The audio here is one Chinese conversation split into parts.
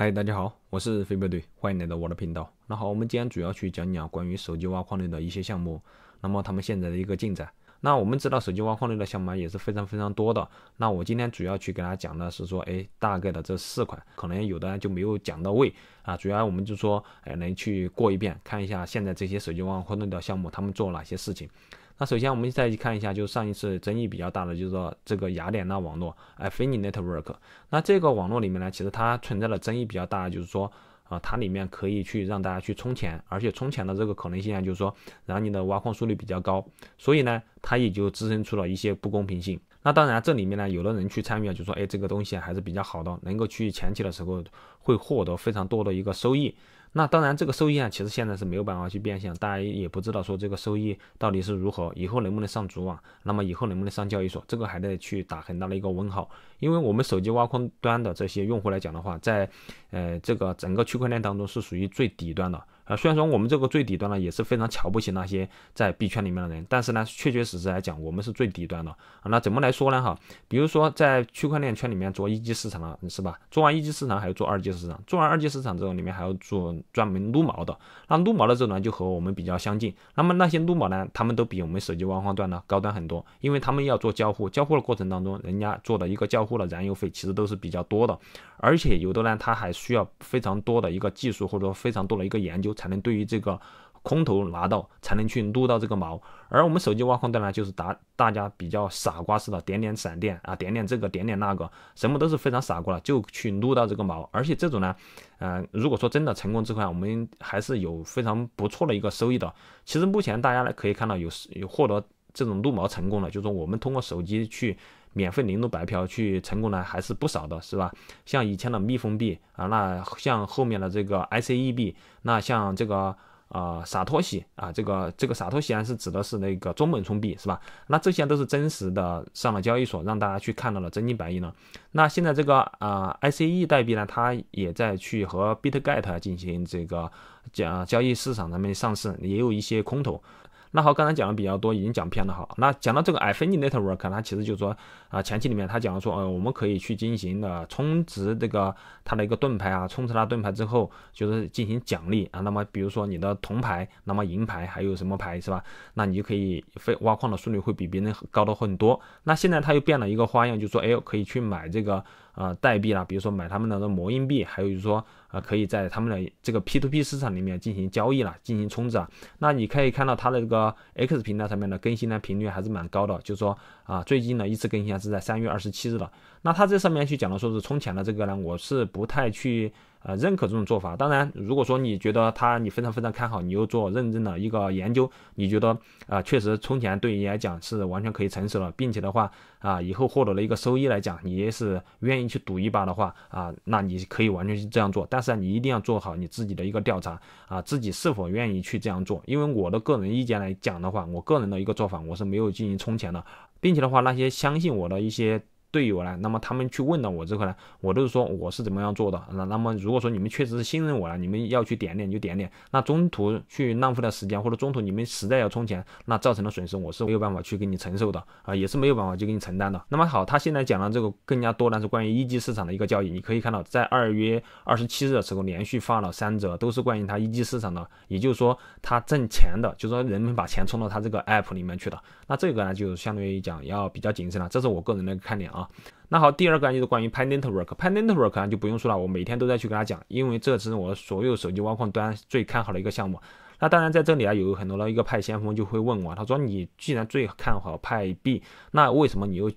嗨，大家好，我是飞镖队，欢迎来到我的频道。那好，我们今天主要去讲讲关于手机挖矿类的一些项目，那么他们现在的一个进展。那我们知道手机挖矿类的项目啊也是非常非常多的。那我今天主要去给大家讲的是说，哎，大概的这四款，可能有的就没有讲到位啊。主要我们就说，哎，能去过一遍，看一下现在这些手机挖矿类的项目他们做哪些事情。那首先我们再去看一下，就是上一次争议比较大的，就是说这个雅典娜网络 a t h n a Network。那这个网络里面呢，其实它存在的争议比较大，就是说。啊，它里面可以去让大家去充钱，而且充钱的这个可能性啊，就是说，然后你的挖矿速率比较高，所以呢，它也就滋生出了一些不公平性。那当然，这里面呢，有的人去参与，啊，就说，哎，这个东西还是比较好的，能够去前期的时候会获得非常多的一个收益。那当然，这个收益啊，其实现在是没有办法去变现，大家也不知道说这个收益到底是如何，以后能不能上主网，那么以后能不能上交易所，这个还得去打很大的一个问号。因为我们手机挖矿端的这些用户来讲的话，在，呃，这个整个区块链当中是属于最底端的。啊，虽然说我们这个最底端呢也是非常瞧不起那些在币圈里面的人，但是呢，确确实实来讲，我们是最底端的啊。那怎么来说呢？哈，比如说在区块链圈里面做一级市场了，是吧？做完一级市场还要做二级市场，做完二级市场之后，里面还要做专门撸毛的。那撸毛的这呢，就和我们比较相近。那么那些撸毛呢，他们都比我们手机挖矿段呢高端很多，因为他们要做交互，交互的过程当中，人家做的一个交互的燃油费其实都是比较多的，而且有的呢，他还需要非常多的一个技术或者说非常多的一个研究。才能对于这个空头拿到，才能去撸到这个毛。而我们手机挖矿的呢，就是打大家比较傻瓜似的点点闪电啊，点点这个，点点那个，什么都是非常傻瓜了，就去撸到这个毛。而且这种呢，嗯，如果说真的成功之后，我们还是有非常不错的一个收益的。其实目前大家呢可以看到，有有获得这种撸毛成功了，就是说我们通过手机去。免费零度白嫖去成功呢还是不少的，是吧？像以前的蜜蜂币啊，那像后面的这个 ICE 币，那像这个呃洒脱西啊，这个这个洒脱西啊是指的是那个中本聪币，是吧？那这些都是真实的上了交易所，让大家去看到了真金白银了。那现在这个呃 ICE 代币呢，它也在去和 Bitget 进行这个交交易市场上面上市，也有一些空头。那好，刚才讲的比较多，已经讲偏了。哈。那讲到这个 i f f i n i t y Network，它其实就是说啊，前期里面它讲的说，呃，我们可以去进行的充值这个它的一个盾牌啊，充值它盾牌之后就是进行奖励啊。那么比如说你的铜牌，那么银牌还有什么牌是吧？那你就可以非挖矿的速率会比别人高的很多。那现在它又变了一个花样，就是说，哎，可以去买这个呃代币啦，比如说买他们的魔硬币，还有就是说。啊，可以在他们的这个 p to p 市场里面进行交易了，进行充值啊。那你可以看到它的这个 X 平台上面的更新呢频率还是蛮高的，就是说啊，最近呢一次更新是在三月二十七日的。那它这上面去讲的说是充钱的这个呢，我是不太去。呃，认可这种做法。当然，如果说你觉得他你非常非常看好，你又做认真的一个研究，你觉得啊，确实充钱对你来讲是完全可以成熟了，并且的话啊，以后获得了一个收益来讲，你也是愿意去赌一把的话啊，那你可以完全去这样做。但是你一定要做好你自己的一个调查啊，自己是否愿意去这样做。因为我的个人意见来讲的话，我个人的一个做法，我是没有进行充钱的，并且的话，那些相信我的一些。队友呢，那么他们去问到我这块呢，我都是说我是怎么样做的。那那么如果说你们确实是信任我了，你们要去点点就点点。那中途去浪费了时间，或者中途你们实在要充钱，那造成的损失我是没有办法去给你承受的啊，也是没有办法去给你承担的。那么好，他现在讲了这个更加多的是关于一级市场的一个交易。你可以看到，在二月二十七日的时候，连续发了三则，都是关于他一级市场的，也就是说他挣钱的，就是说人们把钱充到他这个 app 里面去的。那这个呢，就相当于讲要比较谨慎了，这是我个人的看点啊。啊，那好，第二个就是关于 Pine n t w o r k p i n e n t w o r k 啊就不用说了，我每天都在去跟他讲，因为这是我所有手机挖矿端最看好的一个项目。那当然在这里啊，有很多的一个派先锋就会问我，他说你既然最看好派币，那为什么你又？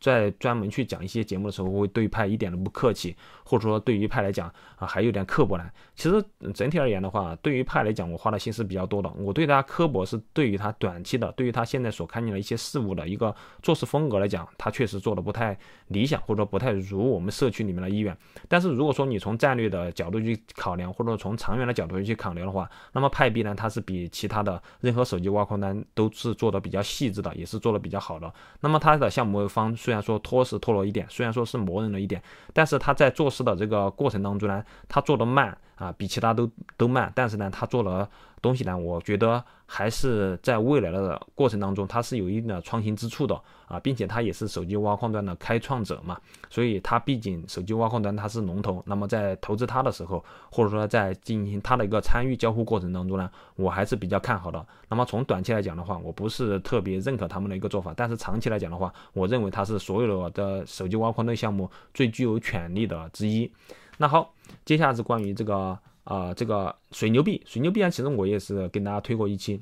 在专门去讲一些节目的时候，会对派一点都不客气，或者说对于派来讲啊，还有点刻薄呢。其实整体而言的话，对于派来讲，我花的心思比较多的。我对他刻薄是对于他短期的，对于他现在所看见的一些事物的一个做事风格来讲，他确实做的不太理想，或者说不太如我们社区里面的意愿。但是如果说你从战略的角度去考量，或者说从长远的角度去考量的话，那么派币呢，它是比其他的任何手机挖矿单都是做的比较细致的，也是做的比较好的。那么它的项目方。虽然说拖时拖了一点，虽然说是磨人了一点，但是他在做事的这个过程当中呢，他做的慢。啊，比其他都都慢，但是呢，它做了东西呢，我觉得还是在未来的过程当中，它是有一定的创新之处的啊，并且它也是手机挖矿端的开创者嘛，所以它毕竟手机挖矿端它是龙头，那么在投资它的时候，或者说在进行它的一个参与交互过程当中呢，我还是比较看好的。那么从短期来讲的话，我不是特别认可他们的一个做法，但是长期来讲的话，我认为它是所有的手机挖矿端项目最具有潜力的之一。那好，接下来是关于这个啊，这个水牛币，水牛币啊，其实我也是跟大家推过一期，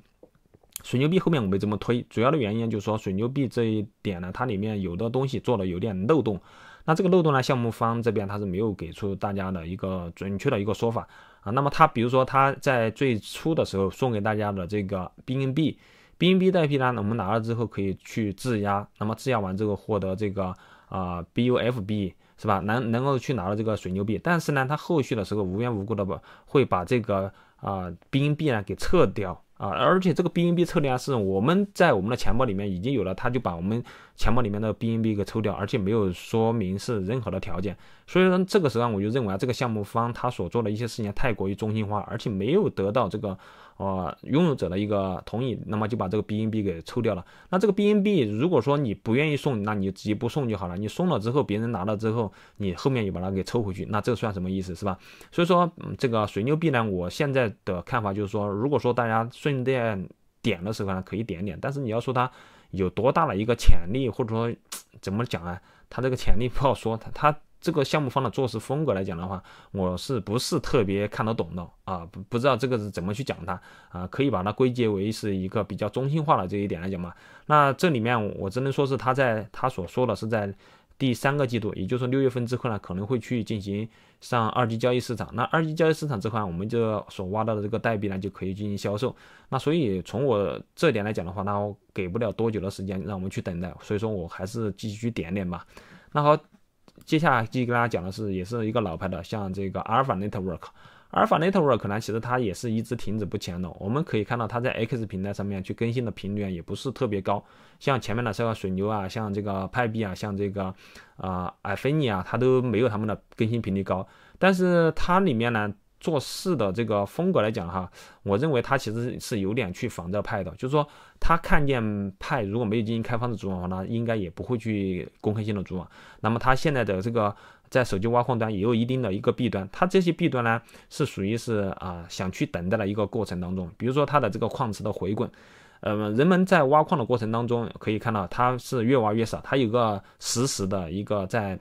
水牛币后面我没怎么推，主要的原因就是说水牛币这一点呢，它里面有的东西做的有点漏洞，那这个漏洞呢，项目方这边它是没有给出大家的一个准确的一个说法啊。那么它比如说它在最初的时候送给大家的这个 BNB，BNB 代币呢，我们拿了之后可以去质押，那么质押完之后获得这个啊 BUFB。是吧？能能够去拿到这个水牛币，但是呢，它后续的时候无缘无故的不会把这个啊冰币呢给撤掉啊，而且这个冰币撤掉是我们在我们的钱包里面已经有了，它就把我们。钱包里面的 B N B 给抽掉，而且没有说明是任何的条件，所以说这个时候我就认为啊，这个项目方他所做的一些事情太过于中心化，而且没有得到这个呃拥有者的一个同意，那么就把这个 B N B 给抽掉了。那这个 B N B 如果说你不愿意送，那你就直接不送就好了。你送了之后，别人拿了之后，你后面又把它给抽回去，那这算什么意思是吧？所以说嗯、这个水牛币呢，我现在的看法就是说，如果说大家顺便点的时候呢，可以点点，但是你要说它。有多大的一个潜力，或者说怎么讲啊？他这个潜力不好说，他他这个项目方的做事风格来讲的话，我是不是特别看得懂的啊？不不知道这个是怎么去讲它啊？可以把它归结为是一个比较中心化的这一点来讲嘛？那这里面我只能说是他在他所说的是在。第三个季度，也就是说六月份之后呢，可能会去进行上二级交易市场。那二级交易市场这块，我们就所挖到的这个代币呢，就可以进行销售。那所以从我这点来讲的话，那我给不了多久的时间让我们去等待，所以说我还是继续点点吧。那好，接下来继续跟大家讲的是，也是一个老牌的，像这个 Alpha Network。Alpha Network 呢，其实它也是一直停止不前的，我们可以看到它在 X 平台上面去更新的频率啊也不是特别高，像前面的这个水牛啊，像这个派币啊，像这个啊艾菲尼啊，它都没有它们的更新频率高。但是它里面呢做事的这个风格来讲哈，我认为它其实是有点去仿照派的，就是说它看见派如果没有进行开放的主网的话，呢，应该也不会去公开性的主网。那么它现在的这个。在手机挖矿端也有一定的一个弊端，它这些弊端呢是属于是啊想去等待的一个过程当中，比如说它的这个矿池的回滚，嗯，人们在挖矿的过程当中可以看到它是越挖越少，它有个实时的一个在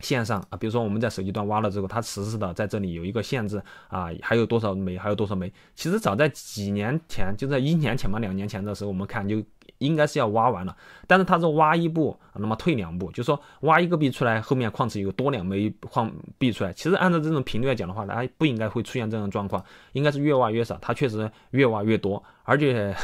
线上啊，比如说我们在手机端挖了之后，它实时的在这里有一个限制啊，还有多少枚，还有多少枚。其实早在几年前，就在一年前嘛，两年前的时候，我们看就。应该是要挖完了，但是它是挖一步，那么退两步，就是说挖一个币出来，后面矿池有多两枚矿币出来。其实按照这种频率来讲的话，它不应该会出现这种状况，应该是越挖越少。它确实越挖越多，而且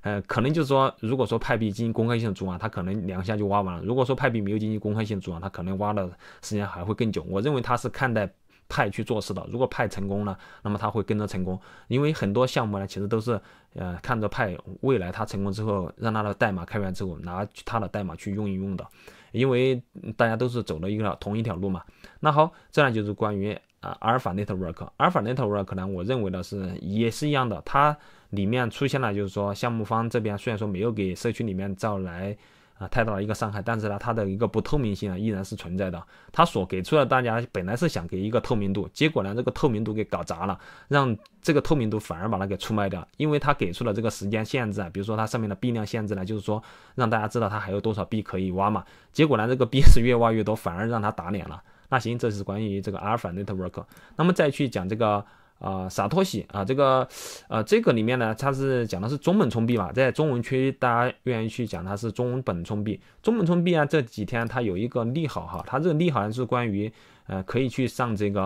呃，可能就是说，如果说派币进行公开性组啊，它可能两下就挖完了；如果说派币没有进行公开性组啊，它可能挖的时间还会更久。我认为它是看待。派去做事的，如果派成功了，那么他会跟着成功，因为很多项目呢，其实都是，呃，看着派未来他成功之后，让他的代码开源之后，拿他的代码去用一用的，因为大家都是走了一个同一条路嘛。那好，这样就是关于啊，阿尔法 Net Work，阿尔法 Net Work 呢，我认为的是也是一样的，它里面出现了，就是说项目方这边虽然说没有给社区里面招来。啊，太大的一个伤害，但是呢，它的一个不透明性啊，依然是存在的。它所给出的大家本来是想给一个透明度，结果呢，这个透明度给搞砸了，让这个透明度反而把它给出卖掉。因为它给出了这个时间限制啊，比如说它上面的币量限制呢，就是说让大家知道它还有多少币可以挖嘛。结果呢，这个币是越挖越多，反而让它打脸了。那行，这是关于这个阿尔法 Network。那么再去讲这个。啊，洒脱洗啊，这个，呃，这个里面呢，它是讲的是中本聪币嘛，在中文区大家愿意去讲它是中文本聪币。中本聪币啊，这几天它有一个利好哈，它这个利好是关于，呃，可以去上这个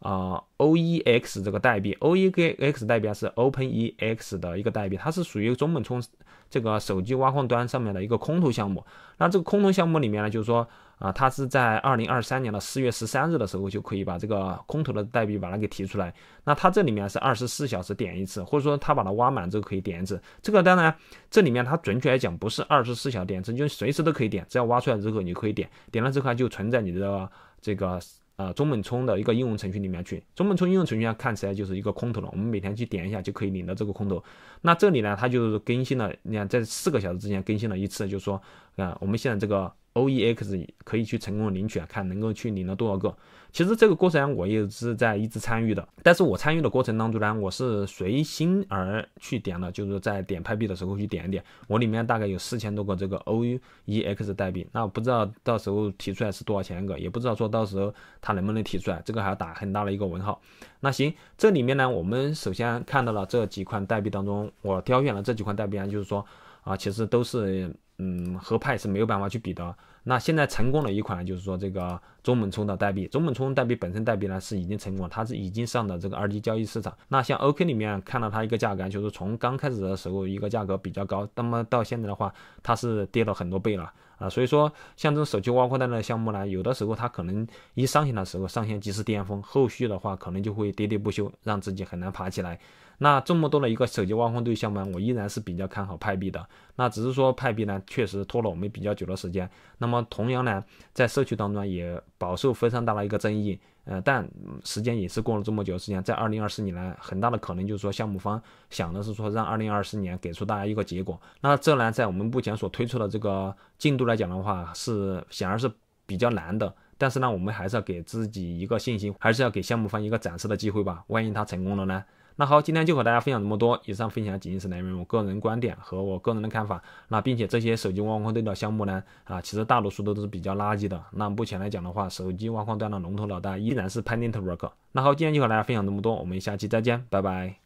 啊，OEX 这个代币，OEX 代币是 OpenEX 的一个代币，它是属于中本聪。这个手机挖矿端上面的一个空投项目，那这个空投项目里面呢，就是说啊，它是在二零二三年的四月十三日的时候就可以把这个空投的代币把它给提出来。那它这里面是二十四小时点一次，或者说它把它挖满之后可以点一次。这个当然这里面它准确来讲不是二十四小点一次，就随时都可以点，只要挖出来之后你可以点，点了之后它就存在你的这个。呃，中本聪的一个应用程序里面去，中本聪应用程序看起来就是一个空投了，我们每天去点一下就可以领到这个空投。那这里呢，它就是更新了，你看在四个小时之前更新了一次，就是说，啊，我们现在这个。OEX 可以去成功领取，看能够去领了多少个。其实这个过程我也是在一直参与的，但是我参与的过程当中呢，我是随心而去点了，就是在点派币的时候去点一点。我里面大概有四千多个这个 OEX 代币，那不知道到时候提出来是多少钱一个，也不知道说到时候它能不能提出来，这个还要打很大的一个问号。那行，这里面呢，我们首先看到了这几款代币当中，我挑选了这几款代币啊，就是说啊，其实都是嗯和派是没有办法去比的。那现在成功的一款就是说这个中本聪的代币，中本聪代币本身代币呢是已经成功了，它是已经上的这个二级交易市场。那像 OK 里面看到它一个价格，就是从刚开始的时候一个价格比较高，那么到现在的话，它是跌了很多倍了。啊，所以说像这种手机挖矿单的项目呢，有的时候它可能一上线的时候上线即是巅峰，后续的话可能就会跌跌不休，让自己很难爬起来。那这么多的一个手机挖矿对象目，我依然是比较看好派币的。那只是说派币呢，确实拖了我们比较久的时间。那么同样呢，在社区当中也饱受非常大的一个争议。呃，但时间也是过了这么久时间，在二零二四年来，很大的可能就是说项目方想的是说让二零二四年给出大家一个结果。那这呢，在我们目前所推出的这个进度来讲的话，是显然是比较难的。但是呢，我们还是要给自己一个信心，还是要给项目方一个展示的机会吧。万一他成功了呢？那好，今天就和大家分享这么多。以上分享仅仅是来源于我个人观点和我个人的看法。那并且这些手机挖矿队的项目呢，啊，其实大多数都是比较垃圾的。那目前来讲的话，手机挖矿端的龙头老大依然是 p a n i n n t w o r k 那好，今天就和大家分享这么多，我们下期再见，拜拜。